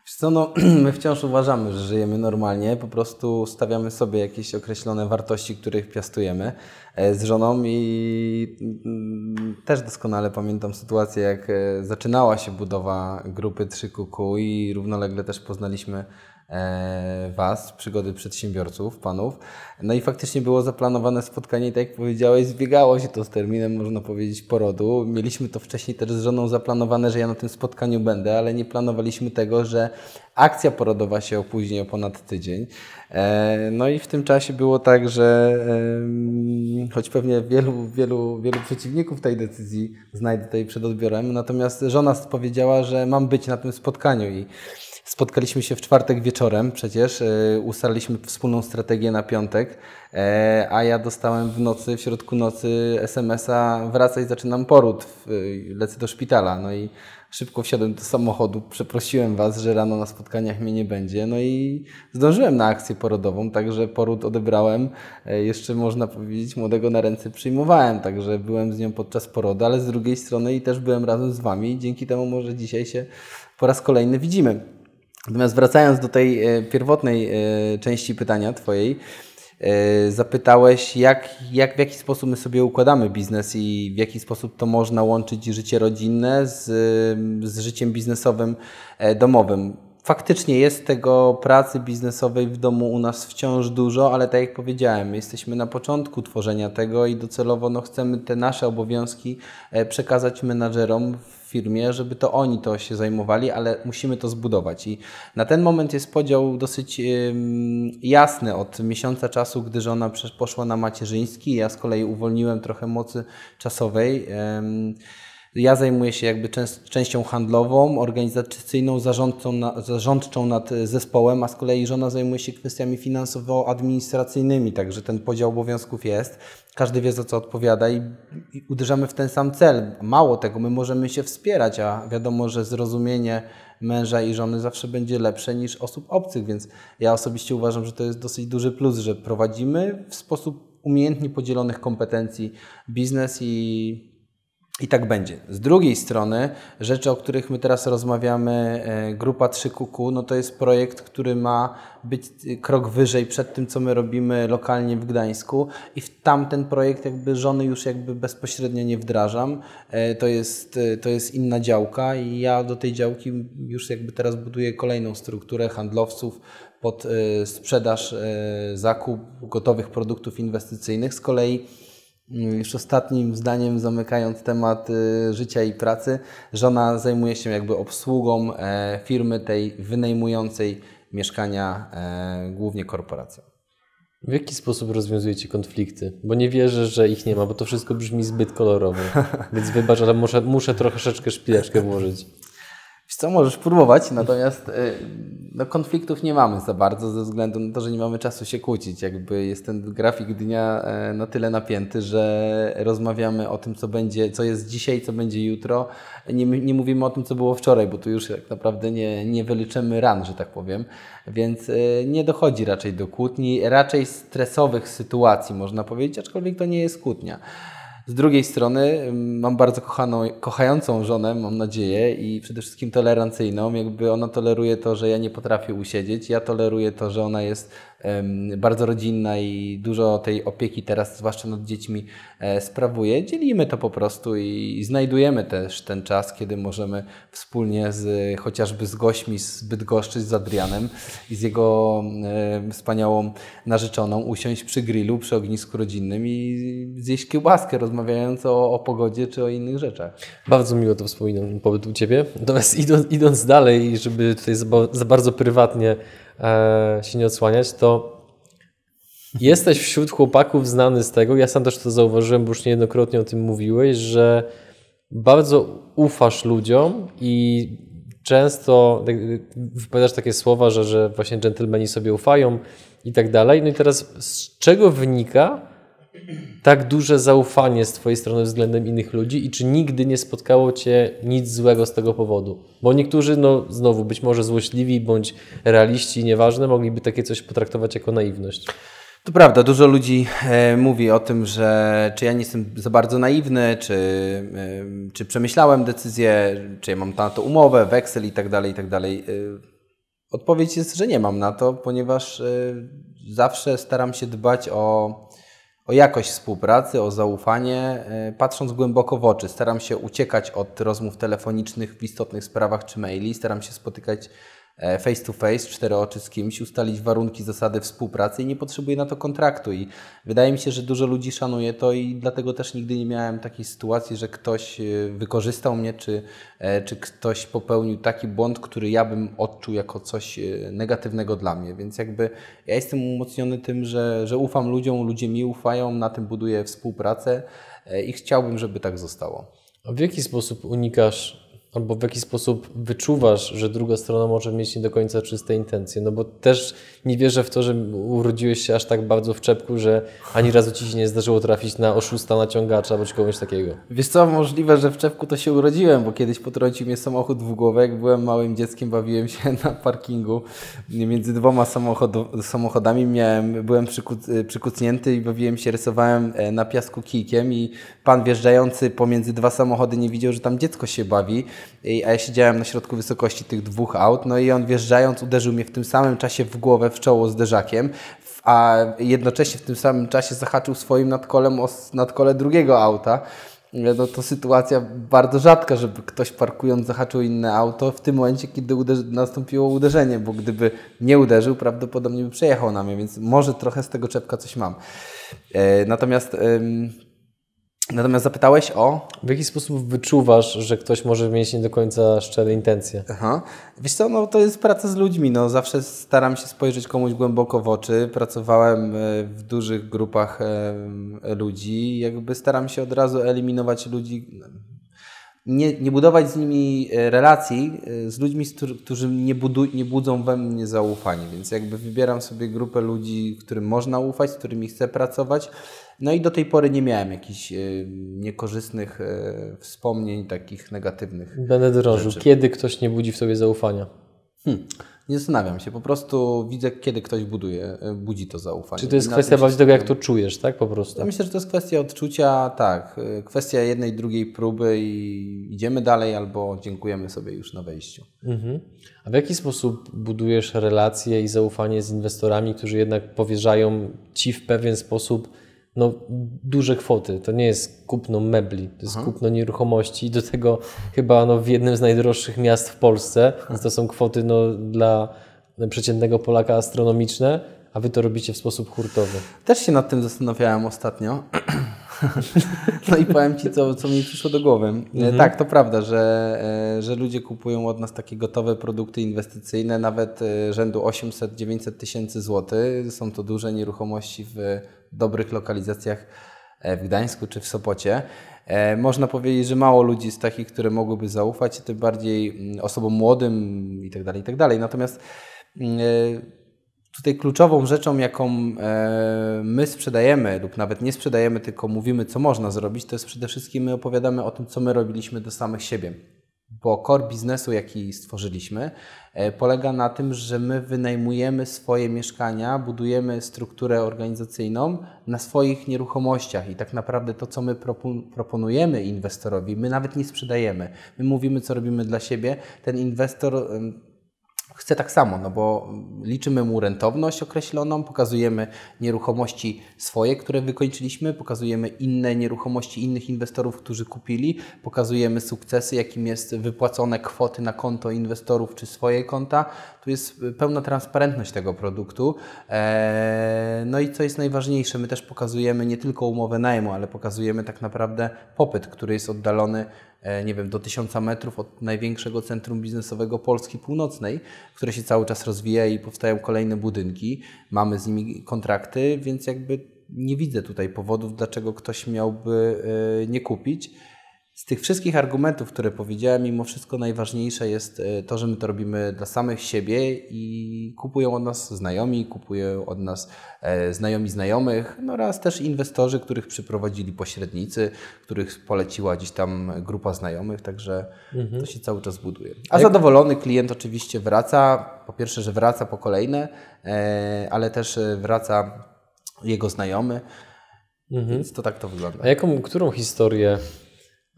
Wiesz co, no, my wciąż uważamy, że żyjemy normalnie, po prostu stawiamy sobie jakieś określone wartości, których piastujemy e, z żoną i mm, też doskonale pamiętam sytuację, jak e, zaczynała się budowa grupy 3QQ i równolegle też poznaliśmy E, was, przygody przedsiębiorców, panów. No i faktycznie było zaplanowane spotkanie i tak jak powiedziałeś, zbiegało się to z terminem, można powiedzieć, porodu. Mieliśmy to wcześniej też z żoną zaplanowane, że ja na tym spotkaniu będę, ale nie planowaliśmy tego, że akcja porodowa się opóźni o ponad tydzień. E, no i w tym czasie było tak, że choć pewnie wielu, wielu, wielu przeciwników tej decyzji znajdę tutaj przed odbiorem, natomiast żona powiedziała, że mam być na tym spotkaniu i Spotkaliśmy się w czwartek wieczorem przecież, e, ustaliliśmy wspólną strategię na piątek, e, a ja dostałem w nocy, w środku nocy SMS-a wracaj, zaczynam poród, e, lecę do szpitala. No i szybko wsiadłem do samochodu, przeprosiłem Was, że rano na spotkaniach mnie nie będzie, no i zdążyłem na akcję porodową, także poród odebrałem, jeszcze można powiedzieć młodego na ręce przyjmowałem, także byłem z nią podczas porodu, ale z drugiej strony i też byłem razem z Wami dzięki temu może dzisiaj się po raz kolejny widzimy. Natomiast wracając do tej e, pierwotnej e, części pytania Twojej, e, zapytałeś, jak, jak, w jaki sposób my sobie układamy biznes i w jaki sposób to można łączyć życie rodzinne z, z życiem biznesowym domowym. Faktycznie jest tego pracy biznesowej w domu u nas wciąż dużo, ale tak jak powiedziałem, jesteśmy na początku tworzenia tego i docelowo no, chcemy te nasze obowiązki przekazać menadżerom w firmie, żeby to oni to się zajmowali, ale musimy to zbudować. I na ten moment jest podział dosyć jasny od miesiąca czasu, gdy żona poszła na macierzyński. Ja z kolei uwolniłem trochę mocy czasowej. Ja zajmuję się jakby częścią handlową, organizacyjną, zarządczą, zarządczą nad e, zespołem, a z kolei żona zajmuje się kwestiami finansowo-administracyjnymi, także ten podział obowiązków jest. Każdy wie za co odpowiada i, i uderzamy w ten sam cel. Mało tego, my możemy się wspierać, a wiadomo, że zrozumienie męża i żony zawsze będzie lepsze niż osób obcych, więc ja osobiście uważam, że to jest dosyć duży plus, że prowadzimy w sposób umiejętnie podzielonych kompetencji biznes i i tak będzie. Z drugiej strony, rzeczy, o których my teraz rozmawiamy, e, grupa 3QQ, no to jest projekt, który ma być e, krok wyżej przed tym, co my robimy lokalnie w Gdańsku i w tamten projekt jakby żony już jakby bezpośrednio nie wdrażam. E, to jest, to jest inna działka i ja do tej działki już jakby teraz buduję kolejną strukturę handlowców, pod sprzedaż, zakup gotowych produktów inwestycyjnych. Z kolei Mm, Jeszcze ostatnim zdaniem, zamykając temat y, życia i pracy, żona zajmuje się jakby obsługą e, firmy tej wynajmującej mieszkania, e, głównie korporacją. W jaki sposób rozwiązujecie konflikty? Bo nie wierzę, że ich nie ma, bo to wszystko brzmi zbyt kolorowo. Więc wybacz, ale muszę, muszę troszeczkę szpileczkę włożyć. Wiesz co, możesz próbować, natomiast y, no, konfliktów nie mamy za bardzo ze względu na to, że nie mamy czasu się kłócić. Jakby jest ten grafik dnia e, na tyle napięty, że rozmawiamy o tym, co będzie, co jest dzisiaj, co będzie jutro. Nie, nie mówimy o tym, co było wczoraj, bo tu już tak naprawdę nie, nie wyliczymy ran, że tak powiem. Więc e, nie dochodzi raczej do kłótni, raczej stresowych sytuacji można powiedzieć, aczkolwiek to nie jest kłótnia. Z drugiej strony mm, mam bardzo kochaną, kochającą żonę, mam nadzieję, i przede wszystkim tolerancyjną. Jakby ona toleruje to, że ja nie potrafię usiedzieć, ja toleruję to, że ona jest bardzo rodzinna i dużo tej opieki teraz, zwłaszcza nad dziećmi, e, sprawuje. Dzielimy to po prostu i znajdujemy też ten czas, kiedy możemy wspólnie z chociażby z gośćmi z Bydgoszczy, z Adrianem i z jego wspaniałą narzeczoną usiąść przy grillu, przy ognisku rodzinnym i zjeść kiełbaskę, rozmawiając o, o pogodzie czy o innych rzeczach. Bardzo miło to wspominam, pobyt u Ciebie. Natomiast idąc, idąc dalej, żeby tutaj za, za bardzo prywatnie E, się nie odsłaniać, to jesteś wśród chłopaków znany z tego, ja sam też to zauważyłem, bo już niejednokrotnie o tym mówiłeś, że bardzo ufasz ludziom i często tak, wypowiadasz takie słowa, że, że właśnie dżentelmeni sobie ufają i tak dalej. No i teraz z czego wynika, tak duże zaufanie z Twojej strony względem innych ludzi i czy nigdy nie spotkało Cię nic złego z tego powodu? Bo niektórzy, no znowu, być może złośliwi bądź realiści, nieważne, mogliby takie coś potraktować jako naiwność. To prawda, dużo ludzi e, mówi o tym, że czy ja nie jestem za bardzo naiwny, czy, e, czy przemyślałem decyzję, czy ja mam na to umowę, weksel i tak dalej, i tak dalej. E, odpowiedź jest, że nie mam na to, ponieważ e, zawsze staram się dbać o o jakość współpracy, o zaufanie, e, patrząc głęboko w oczy. Staram się uciekać od rozmów telefonicznych w istotnych sprawach czy maili, staram się spotykać E, face to face, cztery oczy z kimś, ustalić warunki, zasady współpracy i nie potrzebuje na to kontraktu. I wydaje mi się, że dużo ludzi szanuje to i dlatego też nigdy nie miałem takiej sytuacji, że ktoś e, wykorzystał mnie, czy, e, czy ktoś popełnił taki błąd, który ja bym odczuł jako coś negatywnego dla mnie. Więc jakby ja jestem umocniony tym, że, że ufam ludziom, ludzie mi ufają, na tym buduję współpracę i chciałbym, żeby tak zostało. A w jaki sposób unikasz albo w jaki sposób wyczuwasz, że druga strona może mieć nie do końca czyste intencje, no bo też nie wierzę w to, że urodziłeś się aż tak bardzo w czepku, że ani razu ci się nie zdarzyło trafić na oszusta, naciągacza bądź kogoś takiego. Wiesz co, możliwe, że w czepku to się urodziłem, bo kiedyś potrącił mnie samochód w głowę, jak byłem małym dzieckiem, bawiłem się na parkingu między dwoma samochodami, miałem, byłem y, przykucnięty i bawiłem się, rysowałem e, na piasku kijkiem i pan wjeżdżający pomiędzy dwa samochody nie widział, że tam dziecko się bawi, a ja siedziałem na środku wysokości tych dwóch aut, no i on wjeżdżając uderzył mnie w tym samym czasie w głowę w czoło zderzakiem, a jednocześnie w tym samym czasie zahaczył swoim nadkolem o nadkole drugiego auta. E, no to sytuacja bardzo rzadka, żeby ktoś parkując zahaczył inne auto w tym momencie, kiedy uderzy, nastąpiło uderzenie, bo gdyby nie uderzył, prawdopodobnie by przejechał na mnie, więc może trochę z tego czepka coś mam. E, natomiast... E, Natomiast zapytałeś o. W jaki sposób wyczuwasz, że ktoś może mieć nie do końca szczere intencje? Aha. Wiesz co, no to jest praca z ludźmi. No, zawsze staram się spojrzeć komuś głęboko w oczy. Pracowałem e, w dużych grupach ludzi. Jakby staram się od razu eliminować ludzi, nie, nie budować z nimi e, relacji, e, z ludźmi, którzy nie, budu, nie budzą we mnie zaufania. Więc jakby wybieram sobie grupę ludzi, którym można ufać, z którymi chcę pracować. No i do tej pory nie miałem jakichś e, niekorzystnych wspomnień, takich negatywnych. Będę drążył. Kiedy ktoś nie budzi w sobie zaufania? Hmm nie zastanawiam się, po prostu widzę, kiedy ktoś buduje, e, budzi to zaufanie. Czy to jest kwestia bardziej tego, jak to czujesz, tak po prostu? Ja myślę, że to jest kwestia odczucia, tak, e, kwestia jednej, drugiej próby i idziemy dalej albo dziękujemy sobie już na wejściu. Mhm. A w jaki sposób budujesz relacje i zaufanie z inwestorami, którzy jednak powierzają Ci w pewien sposób no, duże kwoty. To nie jest kupno mebli, to jest Aha. kupno nieruchomości i do tego chyba no, w jednym z najdroższych miast w Polsce. Więc to są kwoty no, dla przeciętnego Polaka astronomiczne, a wy to robicie w sposób hurtowy. Też się nad tym zastanawiałem ostatnio. No i powiem Ci, co, co mi przyszło do głowy. E, mhm. Tak, to prawda, że, e, że ludzie kupują od nas takie gotowe produkty inwestycyjne, nawet e, rzędu 800-900 tysięcy złotych. Są to duże nieruchomości w dobrych lokalizacjach w Gdańsku czy w Sopocie. Można powiedzieć, że mało ludzi jest takich, które mogłyby zaufać, tym bardziej mm, osobom młodym itd. Tak tak dalej. Natomiast mm, Tutaj kluczową rzeczą, jaką e, my sprzedajemy lub nawet nie sprzedajemy, tylko mówimy, co można zrobić, to jest przede wszystkim my opowiadamy o tym, co my robiliśmy do samych siebie. Bo core biznesu, jaki stworzyliśmy, e, polega na tym, że my wynajmujemy swoje mieszkania, budujemy strukturę organizacyjną na swoich nieruchomościach i tak naprawdę to, co my proponujemy inwestorowi, my nawet nie sprzedajemy. My mówimy, co robimy dla siebie. Ten inwestor chce tak samo, no bo liczymy mu rentowność określoną, pokazujemy nieruchomości swoje, które wykończyliśmy, pokazujemy inne nieruchomości innych inwestorów, którzy kupili, pokazujemy sukcesy, jakim jest wypłacone kwoty na konto inwestorów czy swoje konta. Tu jest pełna transparentność tego produktu. Eee, no i co jest najważniejsze, my też pokazujemy nie tylko umowę najmu, ale pokazujemy tak naprawdę popyt, który jest oddalony E, nie wiem, do tysiąca metrów od największego centrum biznesowego Polski Północnej, które się cały czas rozwija i powstają kolejne budynki. Mamy z nimi kontrakty, więc jakby nie widzę tutaj powodów, dlaczego ktoś miałby e, nie kupić. Z tych wszystkich argumentów, które powiedziałem, mimo wszystko najważniejsze jest e, to, że my to robimy dla samych siebie i kupują od nas znajomi, kupują od nas e, znajomi znajomych, no oraz też inwestorzy, których przyprowadzili pośrednicy, których poleciła gdzieś tam grupa znajomych, także mhm. to się cały czas buduje. A zadowolony klient oczywiście wraca, po pierwsze, że wraca po kolejne, e, ale też wraca jego znajomy, mhm. więc to tak to wygląda. A jaką, którą historię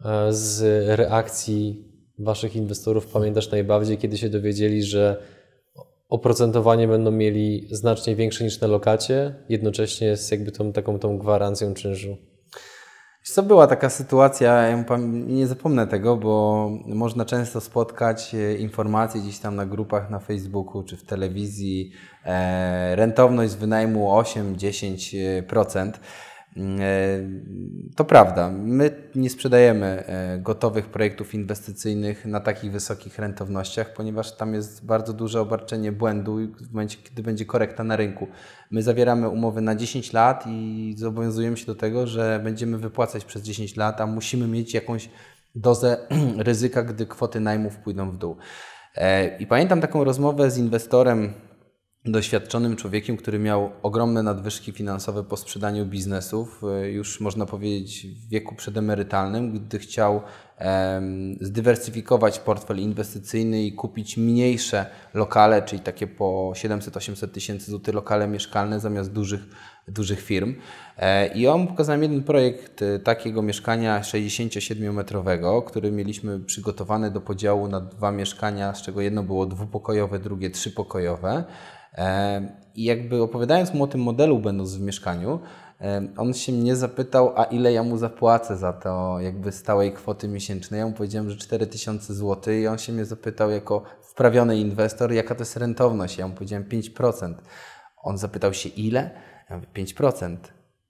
E, z reakcji waszych inwestorów pamiętasz najbardziej, kiedy się dowiedzieli, że oprocentowanie będą mieli znacznie większe niż na lokacie, jednocześnie z jakby tą taką tą gwarancją czynszu? Co była taka sytuacja, ja nie zapomnę tego, bo można często spotkać e, informacje gdzieś tam na grupach na Facebooku czy w telewizji, e, rentowność z wynajmu 8-10%. E, to prawda, my nie sprzedajemy e, gotowych projektów inwestycyjnych na takich wysokich rentownościach, ponieważ tam jest bardzo duże obarczenie błędu w momencie, kiedy będzie korekta na rynku. My zawieramy umowy na 10 lat i zobowiązujemy się do tego, że będziemy wypłacać przez 10 lat, a musimy mieć jakąś dozę ryzyka, gdy kwoty najmu pójdą w dół. E, I pamiętam taką rozmowę z inwestorem doświadczonym człowiekiem, który miał ogromne nadwyżki finansowe po sprzedaniu biznesów, e, już można powiedzieć w wieku przedemerytalnym, gdy chciał zdywersyfikować portfel inwestycyjny i kupić mniejsze lokale, czyli takie po 700-800 tysięcy złotych lokale mieszkalne zamiast dużych, dużych firm. E, I on pokazał jeden projekt e, takiego mieszkania 67-metrowego, który mieliśmy przygotowany do podziału na dwa mieszkania, z czego jedno było dwupokojowe, drugie trzypokojowe. I jakby opowiadając mu o tym modelu, będąc w mieszkaniu, on się mnie zapytał, a ile ja mu zapłacę za to jakby stałej kwoty miesięcznej. Ja mu powiedziałem, że 4000 zł i on się mnie zapytał jako wprawiony inwestor, jaka to jest rentowność. Ja mu powiedziałem 5%. On zapytał się ile? Ja mówię 5%.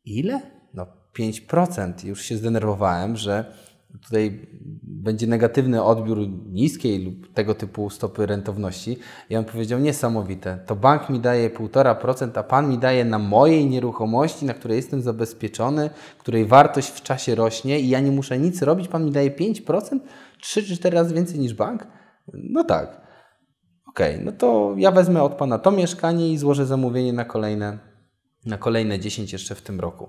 Ile? No 5%. Już się zdenerwowałem, że tutaj będzie negatywny odbiór niskiej lub tego typu stopy rentowności. I on powiedział, niesamowite, to bank mi daje 1,5%, a pan mi daje na mojej nieruchomości, na której jestem zabezpieczony, której wartość w czasie rośnie i ja nie muszę nic robić, pan mi daje 5%, 3 czy 4 razy więcej niż bank? No tak. Okej, okay, no to ja wezmę od pana to mieszkanie i złożę zamówienie na kolejne na kolejne 10 jeszcze w tym roku.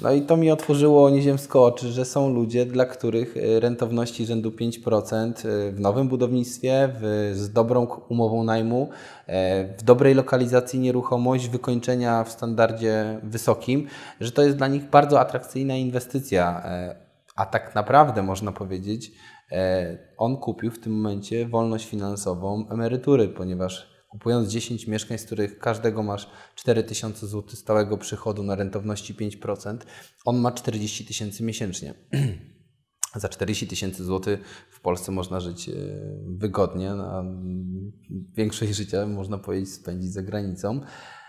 No i to mi otworzyło nieziemsko oczy, że są ludzie, dla których y, rentowności rzędu 5% y, w nowym budownictwie, w, z dobrą umową najmu, y, w dobrej lokalizacji nieruchomość, wykończenia w standardzie wysokim, że to jest dla nich bardzo atrakcyjna inwestycja. A tak naprawdę można powiedzieć, on kupił w tym momencie wolność finansową emerytury, ponieważ kupując 10 mieszkań, z których każdego masz 4000 zł stałego przychodu na rentowności 5%, on ma 40 tysięcy miesięcznie. Za 40 tysięcy złotych w Polsce można żyć e, wygodnie, a większość życia można powiedzieć spędzić za granicą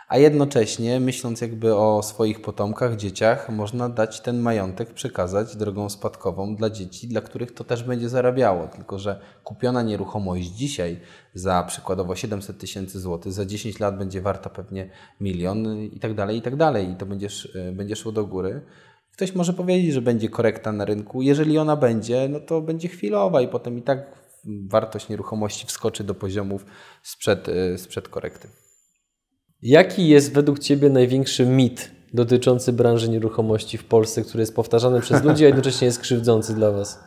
a jednocześnie myśląc jakby o swoich potomkach, dzieciach, można dać ten majątek przekazać drogą spadkową dla dzieci, dla których to też będzie zarabiało. Tylko, że kupiona nieruchomość dzisiaj za przykładowo 700 tysięcy złotych, za 10 lat będzie warta pewnie milion i tak dalej, i tak dalej. I to będzie, y, będzie szło do góry. Ktoś może powiedzieć, że będzie korekta na rynku. Jeżeli ona będzie, no to będzie chwilowa i potem i tak wartość nieruchomości wskoczy do poziomów sprzed, y, sprzed korekty. Jaki jest według Ciebie największy mit dotyczący branży nieruchomości w Polsce, który jest powtarzany przez ludzi, a jednocześnie jest krzywdzący dla Was?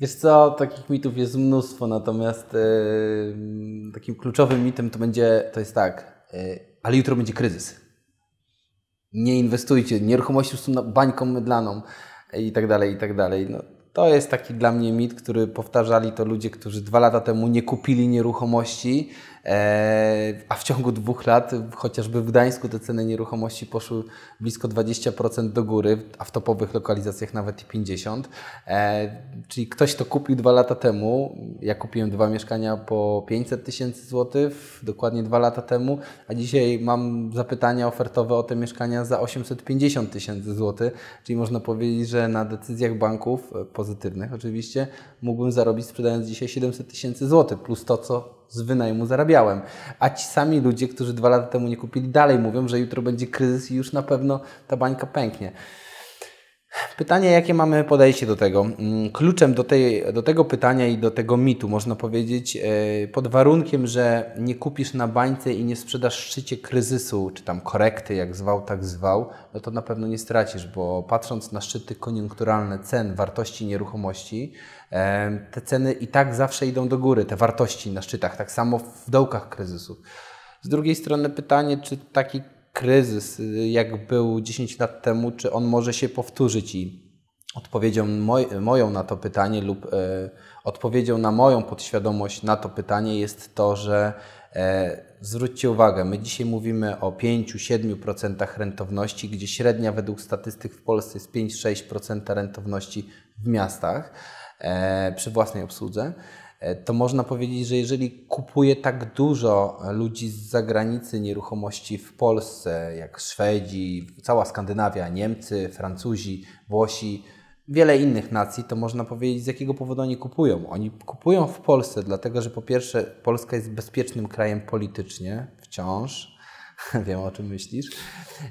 Wiesz co, takich mitów jest mnóstwo, natomiast yy, takim kluczowym mitem to będzie, to jest tak, yy, ale jutro będzie kryzys. Nie inwestujcie, nieruchomości są bańką mydlaną e, i tak dalej, i tak dalej. No, to jest taki dla mnie mit, który powtarzali to ludzie, którzy dwa lata temu nie kupili nieruchomości E, a w ciągu dwóch lat, chociażby w Gdańsku, te ceny nieruchomości poszły blisko 20% do góry, a w topowych lokalizacjach nawet i 50%. E, czyli ktoś to kupił dwa lata temu, ja kupiłem dwa mieszkania po 500 tysięcy złotych, dokładnie dwa lata temu, a dzisiaj mam zapytania ofertowe o te mieszkania za 850 tysięcy złotych, czyli można powiedzieć, że na decyzjach banków, e, pozytywnych oczywiście, mógłbym zarobić sprzedając dzisiaj 700 tysięcy złotych, plus to, co z wynajmu zarabiałem. A ci sami ludzie, którzy dwa lata temu nie kupili, dalej mówią, że jutro będzie kryzys i już na pewno ta bańka pęknie. Pytanie, jakie mamy podejście do tego? Mm, kluczem do, tej, do tego pytania i do tego mitu, można powiedzieć, e, pod warunkiem, że nie kupisz na bańce i nie sprzedasz szczycie kryzysu, czy tam korekty, jak zwał, tak zwał, no to na pewno nie stracisz, bo patrząc na szczyty koniunkturalne cen, wartości nieruchomości, e, te ceny i tak zawsze idą do góry, te wartości na szczytach, tak samo w dołkach kryzysu. Z drugiej strony pytanie, czy taki kryzys, y, jak był 10 lat temu, czy on może się powtórzyć i odpowiedzią moj, moją na to pytanie lub y, odpowiedzią na moją podświadomość na to pytanie jest to, że e, zwróćcie uwagę, my dzisiaj mówimy o 5-7% rentowności, gdzie średnia według statystyk w Polsce jest 5-6% rentowności w miastach e, przy własnej obsłudze. E, to można powiedzieć, że jeżeli kupuje tak dużo ludzi z zagranicy nieruchomości w Polsce, jak Szwedzi, cała Skandynawia, Niemcy, Francuzi, Włosi, wiele innych nacji, to można powiedzieć, z jakiego powodu oni kupują. Oni kupują w Polsce, dlatego że po pierwsze, Polska jest bezpiecznym krajem politycznie wciąż. Wiem o czym myślisz.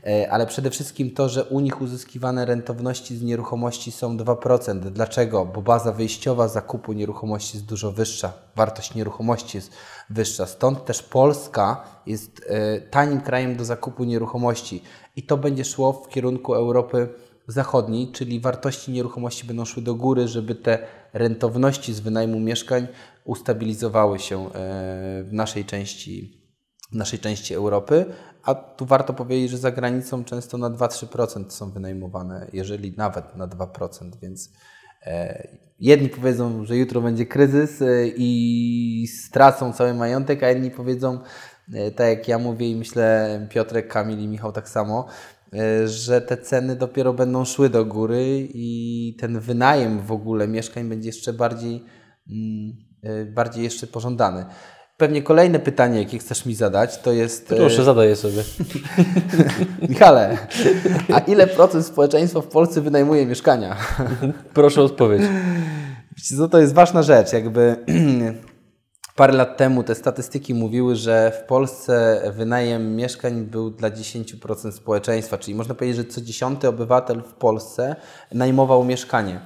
E, ale przede wszystkim to, że u nich uzyskiwane rentowności z nieruchomości są 2%. Dlaczego? Bo baza wyjściowa zakupu nieruchomości jest dużo wyższa. Wartość nieruchomości jest wyższa. Stąd też Polska jest e, tanim krajem do zakupu nieruchomości. I to będzie szło w kierunku Europy zachodniej, czyli wartości nieruchomości będą szły do góry, żeby te rentowności z wynajmu mieszkań ustabilizowały się e, w naszej części naszej części Europy, a tu warto powiedzieć, że za granicą często na 2-3% są wynajmowane, jeżeli nawet na 2%, więc e, jedni powiedzą, że jutro będzie kryzys e, i stracą cały majątek, a inni powiedzą, e, tak jak ja mówię i myślę Piotrek, Kamil i Michał tak samo, że te ceny dopiero będą szły do góry i ten wynajem w ogóle mieszkań będzie jeszcze bardziej, mm, bardziej jeszcze pożądany. Pewnie kolejne pytanie, jakie chcesz mi zadać, to jest. E, Proszę, zadaję sobie. Michale, a ile procent społeczeństwa w Polsce wynajmuje mieszkania? Proszę o odpowiedź. No to jest ważna rzecz. Jakby parę lat temu te statystyki mówiły, że w Polsce wynajem mieszkań był dla 10% społeczeństwa, czyli można powiedzieć, że co dziesiąty obywatel w Polsce najmował mieszkanie.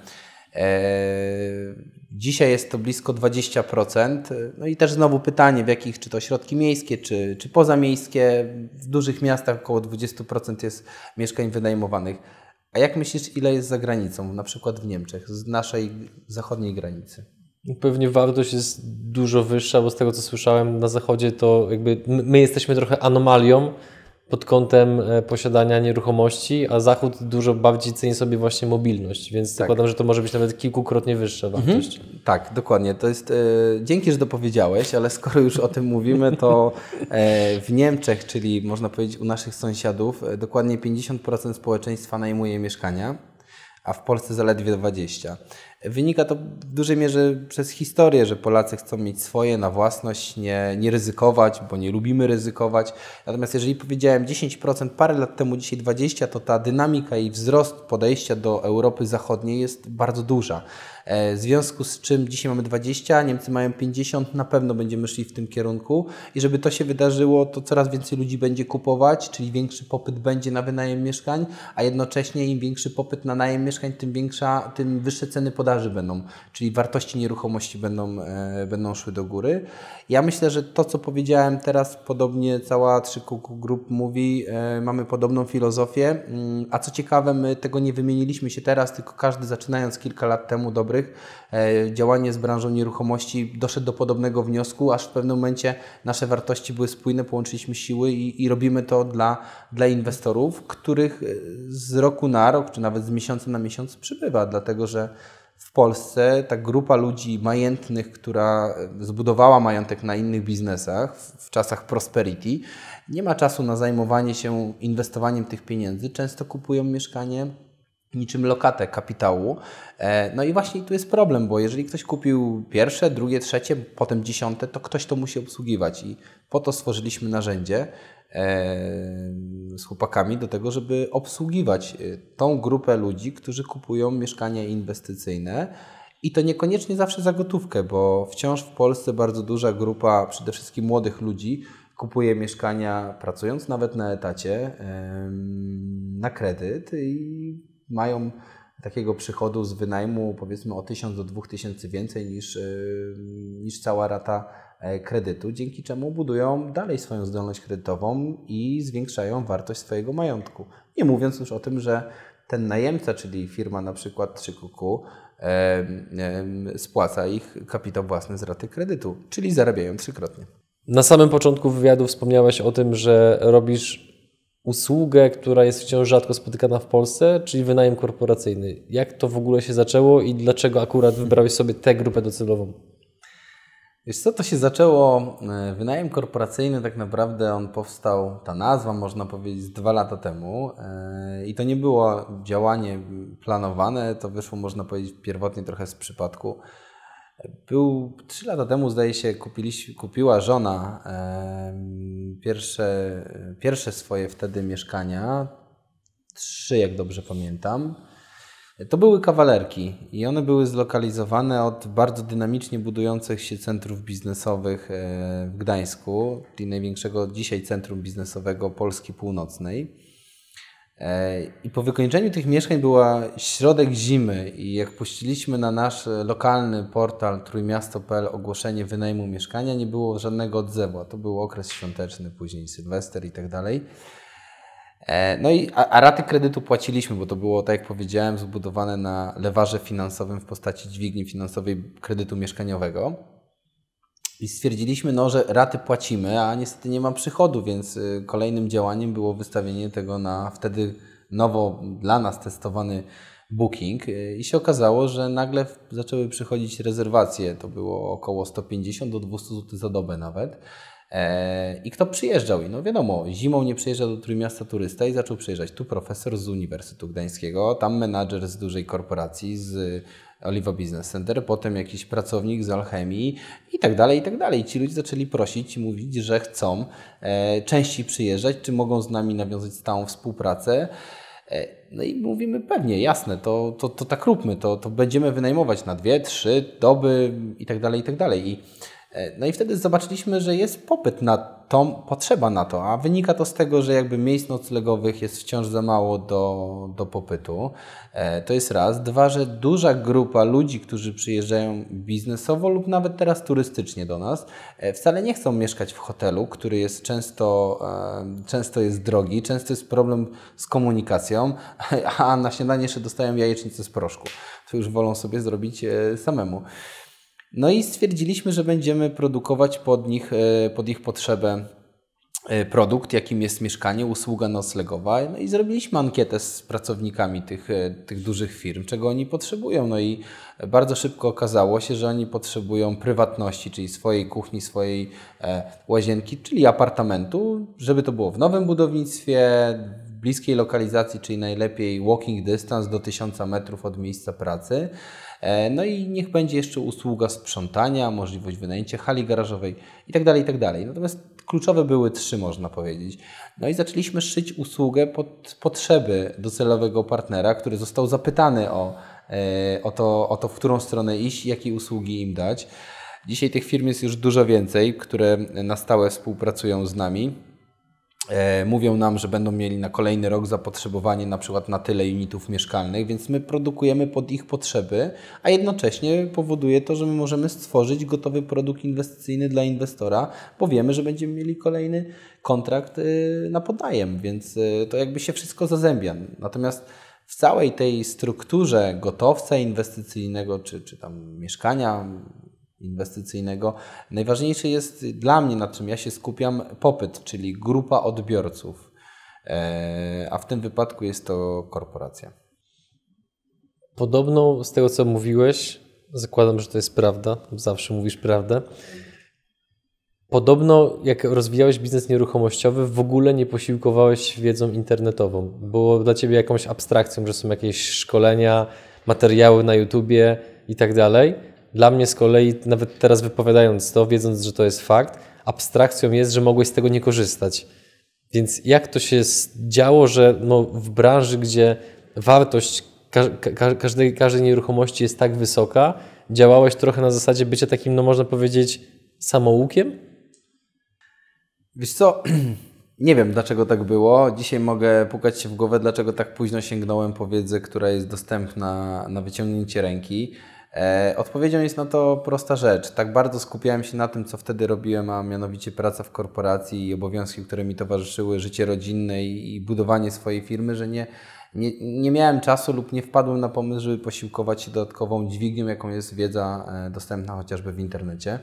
Eee Dzisiaj jest to blisko 20%. No i też znowu pytanie, w jakich, czy to środki miejskie, czy, czy pozamiejskie. W dużych miastach około 20% jest mieszkań wynajmowanych. A jak myślisz, ile jest za granicą, na przykład w Niemczech, z naszej zachodniej granicy? No pewnie wartość jest dużo wyższa, bo z tego co słyszałem na zachodzie, to jakby my jesteśmy trochę anomalią, pod kątem e, posiadania nieruchomości, a Zachód dużo bardziej ceni sobie właśnie mobilność, więc tak. zakładam, że to może być nawet kilkukrotnie wyższa mhm. wartość. Mhm. Tak, dokładnie. To jest, e, dzięki, że dopowiedziałeś, ale skoro już o tym mówimy, to e, w Niemczech, czyli można powiedzieć u naszych sąsiadów, e, dokładnie 50% społeczeństwa najmuje mieszkania, a w Polsce zaledwie 20%. Wynika to w dużej mierze przez historię, że Polacy chcą mieć swoje na własność, nie, nie ryzykować, bo nie lubimy ryzykować. Natomiast jeżeli powiedziałem 10% parę lat temu, dzisiaj 20%, to ta dynamika i wzrost podejścia do Europy Zachodniej jest bardzo duża. E, w związku z czym dzisiaj mamy 20, Niemcy mają 50, na pewno będziemy szli w tym kierunku i żeby to się wydarzyło, to coraz więcej ludzi będzie kupować, czyli większy popyt będzie na wynajem mieszkań, a jednocześnie im większy popyt na najem mieszkań, tym, większa, tym wyższe ceny podaży będą, czyli wartości nieruchomości będą, e, będą szły do góry. Ja myślę, że to, co powiedziałem teraz, podobnie cała 3 Group mówi, e, mamy podobną filozofię, mm, a co ciekawe, my tego nie wymieniliśmy się teraz, tylko każdy zaczynając kilka lat temu dobrych. E, działanie z branżą nieruchomości doszedł do podobnego wniosku, aż w pewnym momencie nasze wartości były spójne, połączyliśmy siły i, i robimy to dla, dla inwestorów, których e, z roku na rok, czy nawet z miesiąca na miesiąc przybywa, dlatego że w Polsce ta grupa ludzi majętnych, która e, zbudowała majątek na innych biznesach w czasach prosperity, nie ma czasu na zajmowanie się inwestowaniem tych pieniędzy. Często kupują mieszkanie niczym lokatę kapitału. E, no i właśnie tu jest problem, bo jeżeli ktoś kupił pierwsze, drugie, trzecie, potem dziesiąte, to ktoś to musi obsługiwać i po to stworzyliśmy narzędzie e, z chłopakami do tego, żeby obsługiwać e, tą grupę ludzi, którzy kupują mieszkania inwestycyjne. I to niekoniecznie zawsze za gotówkę, bo wciąż w Polsce bardzo duża grupa przede wszystkim młodych ludzi kupuje mieszkania pracując nawet na etacie na kredyt i mają takiego przychodu z wynajmu powiedzmy o 1000 do 2000 więcej niż, e, niż cała rata e, kredytu, dzięki czemu budują dalej swoją zdolność kredytową i zwiększają wartość swojego majątku. Nie mówiąc już o tym, że ten najemca, czyli firma na przykład 3QQ, e, spłaca ich kapitał własny z raty kredytu, czyli zarabiają trzykrotnie. Na samym początku wywiadu wspomniałeś o tym, że robisz usługę, która jest wciąż rzadko spotykana w Polsce, czyli wynajem korporacyjny. Jak to w ogóle się zaczęło i dlaczego akurat wybrałeś sobie tę grupę docelową? Wiesz co, to się zaczęło, e, wynajem korporacyjny tak naprawdę on powstał, ta nazwa można powiedzieć dwa lata temu e, i to nie było działanie planowane, to wyszło można powiedzieć pierwotnie trochę z przypadku. Był trzy lata temu, zdaje się, kupili, kupiła żona e, pierwsze, pierwsze swoje wtedy mieszkania. Trzy, jak dobrze pamiętam. To były kawalerki i one były zlokalizowane od bardzo dynamicznie budujących się centrów biznesowych e, w Gdańsku, czyli największego dzisiaj centrum biznesowego Polski Północnej. I po wykończeniu tych mieszkań była środek zimy i jak puściliśmy na nasz lokalny portal trójmiasto.pl ogłoszenie wynajmu mieszkania, nie było żadnego odzewu. A to był okres świąteczny, później Sylwester i tak dalej. E, no i a, a raty kredytu płaciliśmy, bo to było, tak jak powiedziałem, zbudowane na lewarze finansowym w postaci dźwigni finansowej kredytu mieszkaniowego. I stwierdziliśmy, no, że raty płacimy, a niestety nie ma przychodu, więc y, kolejnym działaniem było wystawienie tego na wtedy nowo dla nas testowany booking y, i się okazało, że nagle zaczęły przychodzić rezerwacje. To było około 150 do 200 zł za dobę nawet. E, I kto przyjeżdżał? I no wiadomo, zimą nie przyjeżdża do Trójmiasta turysta i zaczął przyjeżdżać tu profesor z Uniwersytetu Gdańskiego, tam menadżer z dużej korporacji, z Oliva Business Center, potem jakiś pracownik z Alchemii i tak dalej, i tak dalej. Ci ludzie zaczęli prosić i mówić, że chcą e, częściej przyjeżdżać, czy mogą z nami nawiązać stałą współpracę. E, no i mówimy pewnie, jasne, to, to, to tak róbmy, to, to będziemy wynajmować na dwie, trzy doby i tak dalej, i tak dalej. I E, no i wtedy zobaczyliśmy, że jest popyt na to, potrzeba na to, a wynika to z tego, że jakby miejsc noclegowych jest wciąż za mało do, do popytu. E, to jest raz. Dwa, że duża grupa ludzi, którzy przyjeżdżają biznesowo lub nawet teraz turystycznie do nas, e, wcale nie chcą mieszkać w hotelu, który jest często, często jest drogi, często jest problem z komunikacją, a na śniadanie jeszcze dostają jajecznicę z proszku. To już wolą sobie zrobić samemu. No i stwierdziliśmy, że będziemy produkować pod nich, e, pod ich potrzebę e, produkt, jakim jest mieszkanie, usługa noclegowa. No i zrobiliśmy ankietę z pracownikami tych, e, tych dużych firm, czego oni potrzebują. No i bardzo szybko okazało się, że oni potrzebują prywatności, czyli swojej kuchni, swojej łazienki, czyli apartamentu, żeby to było w nowym budownictwie, w bliskiej lokalizacji, czyli najlepiej walking distance do 1000 metrów od miejsca pracy. E, no i niech będzie jeszcze usługa sprzątania, możliwość wynajęcia hali garażowej itd., tak itd. Tak Natomiast kluczowe były trzy, można powiedzieć. No i zaczęliśmy szyć usługę pod potrzeby docelowego partnera, który został zapytany o, e, o, to, o to, w którą stronę iść, jakie usługi im dać. Dzisiaj tych firm jest już dużo więcej, które na stałe współpracują z nami. E, mówią nam, że będą mieli na kolejny rok zapotrzebowanie na przykład na tyle unitów mieszkalnych, więc my produkujemy pod ich potrzeby, a jednocześnie powoduje to, że my możemy stworzyć gotowy produkt inwestycyjny dla inwestora, bo wiemy, że będziemy mieli kolejny kontrakt e, na podajem, więc e, to jakby się wszystko zazębia. Natomiast w całej tej strukturze gotowca inwestycyjnego, czy, czy tam mieszkania inwestycyjnego. Najważniejsze jest dla mnie, na czym ja się skupiam, popyt, czyli grupa odbiorców, e, a w tym wypadku jest to korporacja. Podobno z tego, co mówiłeś, zakładam, że to jest prawda, zawsze mówisz prawdę. Podobno, jak rozwijałeś biznes nieruchomościowy, w ogóle nie posiłkowałeś wiedzą internetową. Było dla ciebie jakąś abstrakcją, że są jakieś szkolenia, materiały na YouTubie i tak dalej dla mnie z kolei, nawet teraz wypowiadając to, wiedząc, że to jest fakt, abstrakcją jest, że mogłeś z tego nie korzystać. Więc jak to się działo, że no w branży, gdzie wartość każdej, każdej nieruchomości jest tak wysoka, działałeś trochę na zasadzie bycia takim, no można powiedzieć, samoukiem? Wiesz co, nie wiem dlaczego tak było. Dzisiaj mogę pukać się w głowę, dlaczego tak późno sięgnąłem po wiedzę, która jest dostępna na wyciągnięcie ręki. E, odpowiedzią jest na to prosta rzecz. Tak bardzo skupiałem się na tym, co wtedy robiłem, a mianowicie praca w korporacji i obowiązki, które mi towarzyszyły, życie rodzinne i budowanie swojej firmy, że nie, nie, nie miałem czasu lub nie wpadłem na pomysł, żeby posiłkować się dodatkową dźwignią, jaką jest wiedza e, dostępna chociażby w internecie.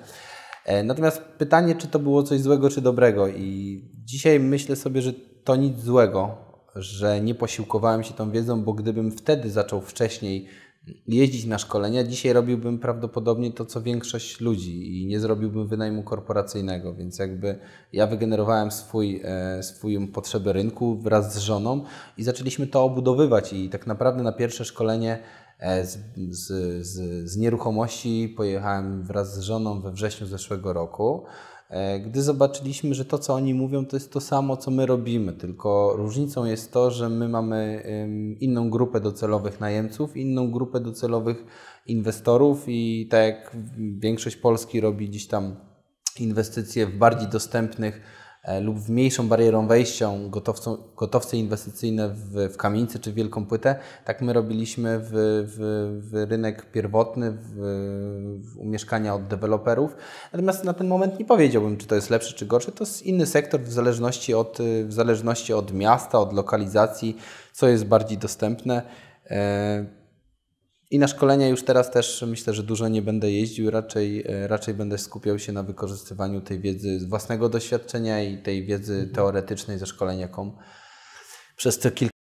E, natomiast pytanie, czy to było coś złego, czy dobrego, i dzisiaj myślę sobie, że to nic złego, że nie posiłkowałem się tą wiedzą, bo gdybym wtedy zaczął wcześniej jeździć na szkolenia. Dzisiaj robiłbym prawdopodobnie to, co większość ludzi i nie zrobiłbym wynajmu korporacyjnego, więc jakby ja wygenerowałem swój, e, swoją potrzebę rynku wraz z żoną i zaczęliśmy to obudowywać i tak naprawdę na pierwsze szkolenie e, z, z, z, z nieruchomości pojechałem wraz z żoną we wrześniu zeszłego roku. E, gdy zobaczyliśmy, że to, co oni mówią, to jest to samo, co my robimy, tylko różnicą jest to, że my mamy inną grupę docelowych najemców, inną grupę docelowych inwestorów i tak jak większość Polski robi dziś tam inwestycje w bardziej dostępnych E, lub w mniejszą barierą wejścią gotowcą, gotowce inwestycyjne w, w kamienicy czy w wielką płytę, tak my robiliśmy w, w, w rynek pierwotny, w, w umieszkania od deweloperów. Natomiast na ten moment nie powiedziałbym, czy to jest lepszy czy gorszy. To jest inny sektor w zależności od, w zależności od miasta, od lokalizacji, co jest bardziej dostępne. E, i na szkolenia już teraz też myślę, że dużo nie będę jeździł, raczej, e, raczej będę skupiał się na wykorzystywaniu tej wiedzy z własnego doświadczenia i tej wiedzy teoretycznej ze szkolenia.com. Przez te kilka